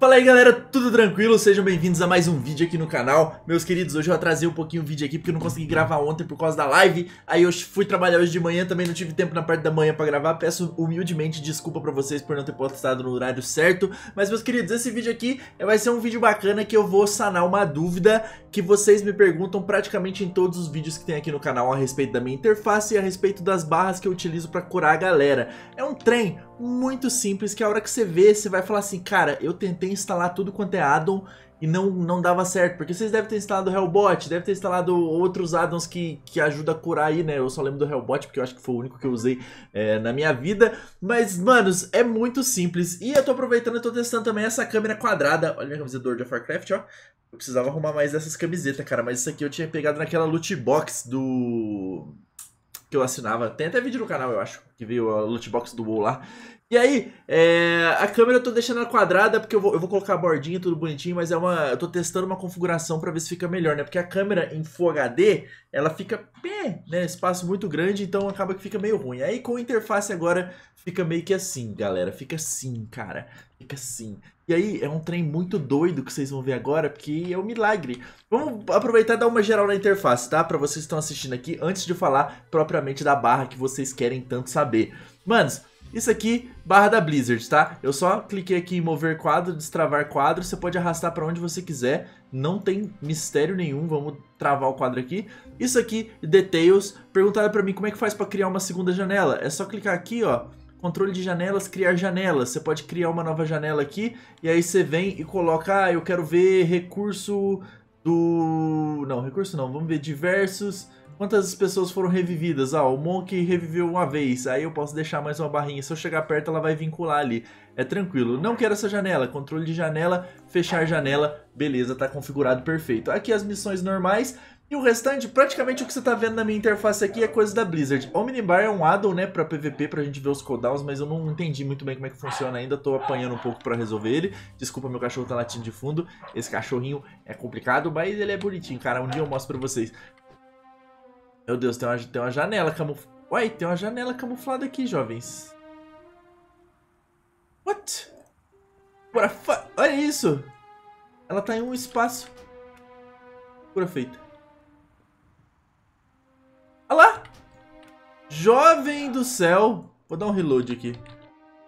Fala aí galera, tudo tranquilo? Sejam bem-vindos a mais um vídeo aqui no canal Meus queridos, hoje eu atrasei um pouquinho o vídeo aqui porque eu não consegui gravar ontem por causa da live Aí eu fui trabalhar hoje de manhã, também não tive tempo na parte da manhã pra gravar Peço humildemente desculpa pra vocês por não ter postado no horário certo Mas meus queridos, esse vídeo aqui vai ser um vídeo bacana que eu vou sanar uma dúvida Que vocês me perguntam praticamente em todos os vídeos que tem aqui no canal A respeito da minha interface e a respeito das barras que eu utilizo pra curar a galera É um trem muito simples que a hora que você vê, você vai falar assim Cara, eu tentei tentei instalar tudo quanto é addon e não, não dava certo. Porque vocês devem ter instalado o Hellbot, devem ter instalado outros addons que, que ajudam a curar aí, né? Eu só lembro do Hellbot porque eu acho que foi o único que eu usei é, na minha vida. Mas, manos, é muito simples. E eu tô aproveitando e tô testando também essa câmera quadrada. Olha minha camiseta do World of Warcraft, ó. Eu precisava arrumar mais dessas camisetas, cara. Mas isso aqui eu tinha pegado naquela loot box do que eu assinava. Tem até vídeo no canal, eu acho, que veio a loot box do WoW lá. E aí, é, a câmera eu tô deixando ela quadrada, porque eu vou, eu vou colocar a bordinha, tudo bonitinho, mas é uma, eu tô testando uma configuração para ver se fica melhor, né? Porque a câmera em Full HD, ela fica pé, né? Espaço muito grande, então acaba que fica meio ruim. Aí com a interface agora, fica meio que assim, galera. Fica assim, cara. Fica assim. E aí, é um trem muito doido que vocês vão ver agora, porque é um milagre. Vamos aproveitar e dar uma geral na interface, tá? Pra vocês que estão assistindo aqui, antes de falar propriamente da barra que vocês querem tanto saber. Manos, isso aqui, barra da Blizzard, tá? Eu só cliquei aqui em mover quadro, destravar quadro, você pode arrastar pra onde você quiser, não tem mistério nenhum, vamos travar o quadro aqui. Isso aqui, details, perguntaram pra mim como é que faz pra criar uma segunda janela, é só clicar aqui, ó, Controle de janelas, criar janelas. Você pode criar uma nova janela aqui, e aí você vem e coloca, ah, eu quero ver recurso do... Não, recurso não, vamos ver diversos... Quantas pessoas foram revividas? Ah, o Monk reviveu uma vez, aí eu posso deixar mais uma barrinha. Se eu chegar perto, ela vai vincular ali. É tranquilo. Não quero essa janela. Controle de janela, fechar janela. Beleza, tá configurado perfeito. Aqui as missões normais. E o restante, praticamente o que você tá vendo na minha interface aqui é coisa da Blizzard. Omnibar é um addon, né, pra PVP, pra gente ver os cooldowns, mas eu não entendi muito bem como é que funciona ainda, tô apanhando um pouco pra resolver ele. Desculpa, meu cachorro tá latindo de fundo, esse cachorrinho é complicado, mas ele é bonitinho, cara, um dia eu mostro pra vocês. Meu Deus, tem uma, tem uma janela camuflada. Uai, tem uma janela camuflada aqui, jovens. What? What Olha isso! Ela tá em um espaço. Pura feita. Jovem do céu. Vou dar um reload aqui.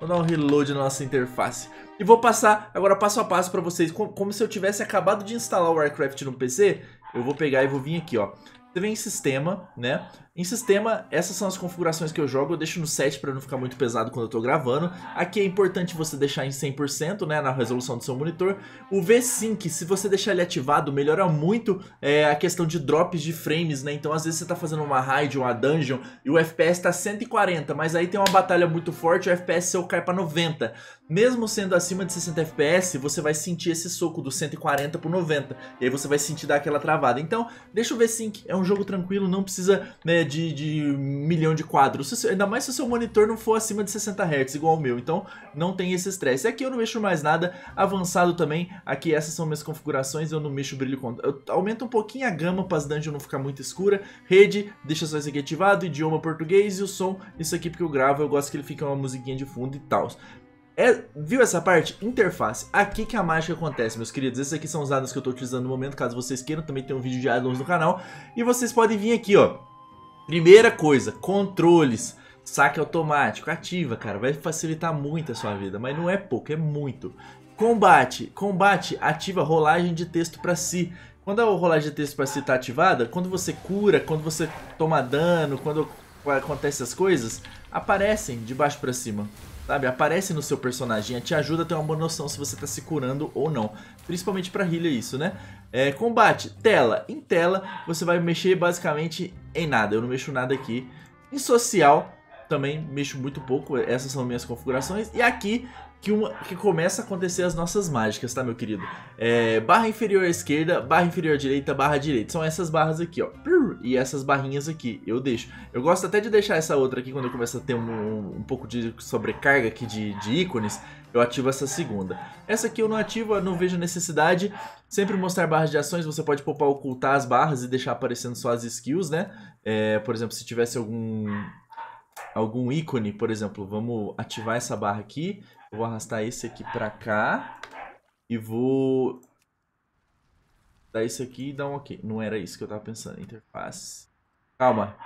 Vou dar um reload na nossa interface. E vou passar agora passo a passo para vocês, como se eu tivesse acabado de instalar o Warcraft no PC. Eu vou pegar e vou vir aqui, ó. Você vem em sistema, né? Em sistema, essas são as configurações que eu jogo, eu deixo no 7 para não ficar muito pesado quando eu estou gravando. Aqui é importante você deixar em 100%, né, na resolução do seu monitor. O V-Sync, se você deixar ele ativado, melhora muito é, a questão de drops de frames, né, então às vezes você está fazendo uma raid, uma dungeon, e o FPS está 140, mas aí tem uma batalha muito forte, o FPS seu cai para 90. Mesmo sendo acima de 60 FPS, você vai sentir esse soco do 140 pro 90, e aí você vai sentir dar aquela travada. Então, deixa o V-Sync, é um jogo tranquilo, não precisa... Né, de, de milhão de quadros. ainda mais se o seu monitor não for acima de 60 Hz, igual o meu. Então não tem esse estresse. Aqui é eu não mexo mais nada. Avançado também. Aqui essas são minhas configurações. Eu não mexo o brilho. Eu aumento um pouquinho a gama para as dungeons não ficar muito escura. Rede, deixa só isso aqui ativado. Idioma português e o som. Isso aqui porque eu gravo, eu gosto que ele fique uma musiquinha de fundo e tal. É, viu essa parte? Interface. Aqui que a mágica acontece, meus queridos. Esses aqui são os dados que eu estou utilizando no momento, caso vocês queiram. Também tem um vídeo de addons no canal. E vocês podem vir aqui, ó. Primeira coisa, controles. Saque automático, ativa, cara. Vai facilitar muito a sua vida, mas não é pouco, é muito. Combate. Combate ativa rolagem de texto para si. Quando a rolagem de texto para si tá ativada, quando você cura, quando você toma dano, quando acontece as coisas, aparecem de baixo para cima sabe? Aparece no seu personagem, te ajuda a ter uma boa noção se você está se curando ou não. Principalmente para healer isso, né? É, combate, tela. Em tela, você vai mexer basicamente em nada. Eu não mexo nada aqui. Em social, também mexo muito pouco. Essas são minhas configurações. E aqui que, uma, que começa a acontecer as nossas mágicas, tá, meu querido? É, barra inferior à esquerda, barra inferior à direita, barra à direita. São essas barras aqui, ó e essas barrinhas aqui. Eu deixo. Eu gosto até de deixar essa outra aqui quando eu começo a ter um, um pouco de sobrecarga aqui de, de ícones. Eu ativo essa segunda. Essa aqui eu não ativo, não vejo necessidade. Sempre mostrar barras de ações, você pode poupar ocultar as barras e deixar aparecendo só as skills, né? É, por exemplo, se tivesse algum algum ícone, por exemplo, vamos ativar essa barra aqui. Eu vou arrastar esse aqui pra cá e vou dá isso aqui e dá um ok. Não era isso que eu tava pensando. Interface. Calma.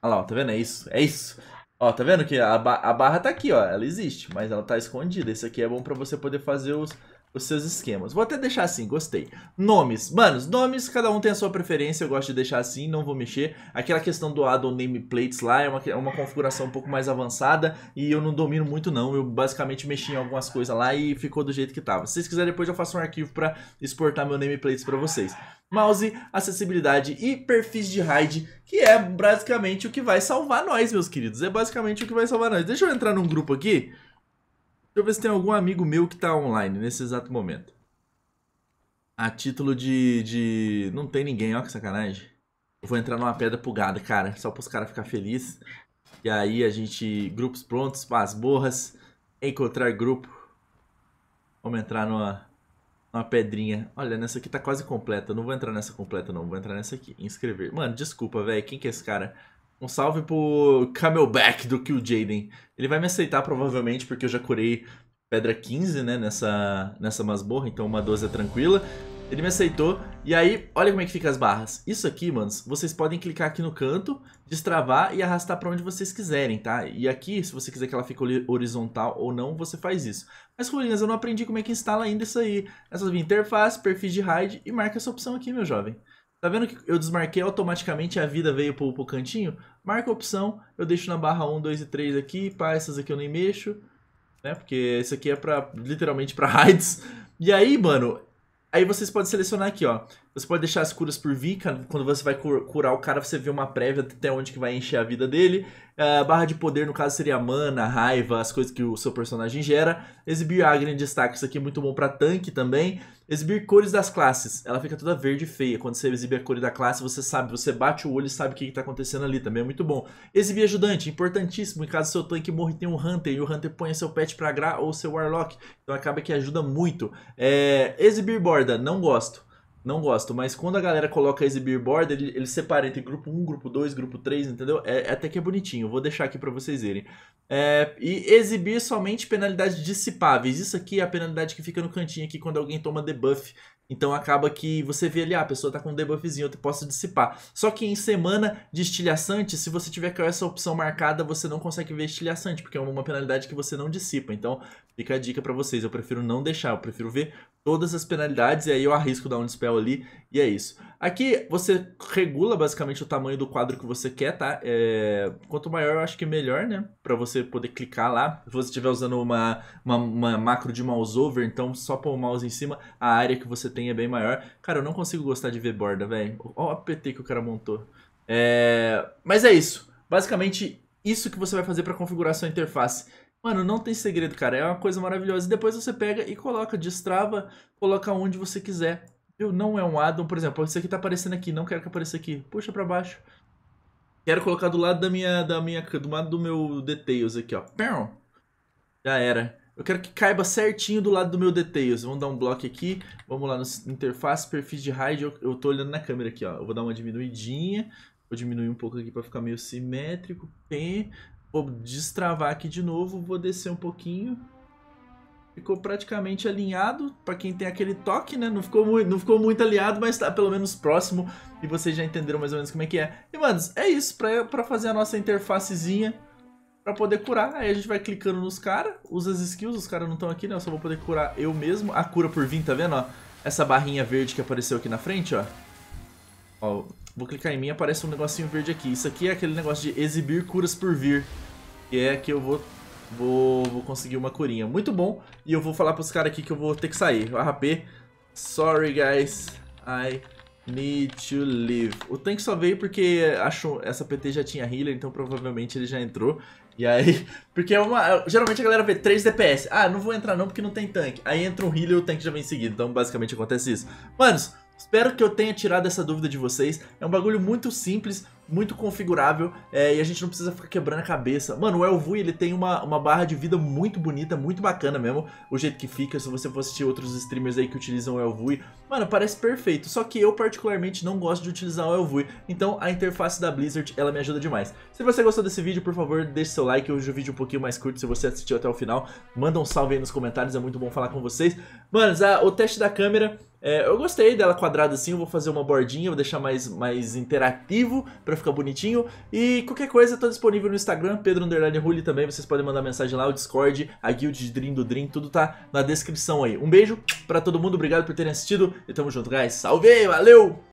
Olha lá, ó, tá vendo? É isso. É isso. Ó, tá vendo que a, ba a barra tá aqui, ó. Ela existe, mas ela tá escondida. Esse aqui é bom pra você poder fazer os os seus esquemas. Vou até deixar assim, gostei. Nomes. Manos, nomes, cada um tem a sua preferência, eu gosto de deixar assim, não vou mexer. Aquela questão do addon nameplates lá é uma, é uma configuração um pouco mais avançada e eu não domino muito não. Eu basicamente mexi em algumas coisas lá e ficou do jeito que tava. Se vocês quiserem, depois eu faço um arquivo para exportar meu nameplates para vocês. Mouse, acessibilidade e perfis de hide, que é basicamente o que vai salvar nós, meus queridos. É basicamente o que vai salvar nós. Deixa eu entrar num grupo aqui. Deixa eu ver se tem algum amigo meu que está online nesse exato momento. A título de. de... Não tem ninguém, ó, que sacanagem. Eu vou entrar numa pedra pulgada, cara, só para caras ficar felizes. E aí a gente. Grupos prontos, paz, borras, encontrar grupo. Vamos entrar numa, numa pedrinha. Olha, nessa aqui tá quase completa. Eu não vou entrar nessa completa, não. Vou entrar nessa aqui. Inscrever. Mano, desculpa, velho. Quem que é esse cara? Um salve pro Camelback do Kill Jaden. Ele vai me aceitar provavelmente, porque eu já curei pedra 15, né, nessa, nessa masmorra, então uma 12 é tranquila. Ele me aceitou, e aí, olha como é que fica as barras. Isso aqui, manos, vocês podem clicar aqui no canto, destravar e arrastar pra onde vocês quiserem, tá? E aqui, se você quiser que ela fique horizontal ou não, você faz isso. Mas, Rolinhas, eu não aprendi como é que instala ainda isso aí. É só vir interface, perfil de hide e marca essa opção aqui, meu jovem. Tá vendo que eu desmarquei automaticamente a vida veio pro, pro cantinho? Marca a opção, eu deixo na barra 1, 2 e 3 aqui, pá, essas aqui eu nem mexo, né? Porque esse aqui é pra, literalmente pra raids. E aí, mano, aí vocês podem selecionar aqui, ó. Você pode deixar as curas por Vika, quando você vai curar o cara, você vê uma prévia até onde que vai encher a vida dele. Uh, barra de poder, no caso, seria mana, raiva, as coisas que o seu personagem gera. Exibir Agni em destaque, isso aqui é muito bom pra tanque também. Exibir cores das classes. Ela fica toda verde e feia. Quando você exibe a cor da classe, você sabe, você bate o olho e sabe o que está acontecendo ali. Também é muito bom. Exibir ajudante, importantíssimo. Em caso seu tanque morre, tem um Hunter. E o Hunter põe seu pet pra Gra ou seu Warlock. Então acaba que ajuda muito. É... Exibir borda, não gosto. Não gosto, mas quando a galera coloca exibir board, ele, ele separa entre grupo 1, grupo 2, grupo 3, entendeu? É, é, até que é bonitinho, vou deixar aqui para vocês verem. É, e exibir somente penalidades dissipáveis. Isso aqui é a penalidade que fica no cantinho aqui quando alguém toma debuff. Então acaba que você vê ali, ah, a pessoa tá com um debuffzinho, eu posso dissipar. Só que em semana de estilhaçante, se você tiver com essa opção marcada, você não consegue ver estilhaçante, porque é uma penalidade que você não dissipa. Então fica a dica para vocês, eu prefiro não deixar, eu prefiro ver todas as penalidades, e aí eu arrisco dar um dispel ali, e é isso. Aqui você regula basicamente o tamanho do quadro que você quer, tá? É... Quanto maior eu acho que melhor, né? Pra você poder clicar lá. Se você estiver usando uma, uma, uma, macro de mouse over, então só pôr o mouse em cima, a área que você tem é bem maior. Cara, eu não consigo gostar de ver borda, velho. Olha o apt que o cara montou. É... Mas é isso. Basicamente, isso que você vai fazer para configurar sua interface. Mano, não tem segredo, cara. É uma coisa maravilhosa. E depois você pega e coloca, destrava, coloca onde você quiser. Viu? não é um addon, por exemplo, esse aqui tá aparecendo aqui, não quero que apareça aqui. Puxa para baixo. Quero colocar do lado da minha da minha do lado do meu details aqui, ó. Já era. Eu quero que caiba certinho do lado do meu details. Vamos dar um bloco aqui. Vamos lá no interface, perfis de hide. Eu, eu tô olhando na câmera aqui, ó. Eu vou dar uma diminuidinha. Vou diminuir um pouco aqui para ficar meio simétrico. P. Vou destravar aqui de novo, vou descer um pouquinho. Ficou praticamente alinhado, para quem tem aquele toque, né? Não ficou, muito, não ficou muito alinhado, mas tá pelo menos próximo. E vocês já entenderam mais ou menos como é que é. E, manos, é isso, para fazer a nossa interfacezinha, para poder curar. Aí a gente vai clicando nos caras, usa as skills, os caras não estão aqui, né? Eu só vou poder curar eu mesmo. A cura por vir, tá vendo, ó? Essa barrinha verde que apareceu aqui na frente, ó. Ó, Vou clicar em mim aparece um negocinho verde aqui. Isso aqui é aquele negócio de exibir curas por vir. Que é que eu vou, vou, vou conseguir uma curinha. Muito bom. E eu vou falar pros caras aqui que eu vou ter que sair. RP. Sorry, guys. I need to leave. O tank só veio porque acho, essa PT já tinha healer, então provavelmente ele já entrou. E aí, porque é uma, geralmente a galera vê 3 DPS. Ah, não vou entrar não porque não tem tanque. Aí entra um healer e o tanque já vem em seguida. Então basicamente acontece isso. Manos, Espero que eu tenha tirado essa dúvida de vocês. É um bagulho muito simples, muito configurável é, e a gente não precisa ficar quebrando a cabeça. Mano, o Elvui ele tem uma, uma barra de vida muito bonita, muito bacana mesmo, o jeito que fica. Se você for assistir outros streamers aí que utilizam o Elvui, mano, parece perfeito. Só que eu particularmente não gosto de utilizar o Elvui, então a interface da Blizzard, ela me ajuda demais. Se você gostou desse vídeo, por favor, deixe seu like. Hoje o vídeo é um pouquinho mais curto, se você assistiu até o final, manda um salve aí nos comentários, é muito bom falar com vocês. Mano, o teste da câmera é, eu gostei dela quadrada assim, vou fazer uma bordinha, vou deixar mais, mais interativo para ficar bonitinho. E qualquer coisa, tô disponível no Instagram, Pedro Rulli também, vocês podem mandar mensagem lá, o Discord, a guild de Dream do Dream, tudo tá na descrição aí. Um beijo para todo mundo, obrigado por terem assistido e tamo junto, guys. Salve, valeu!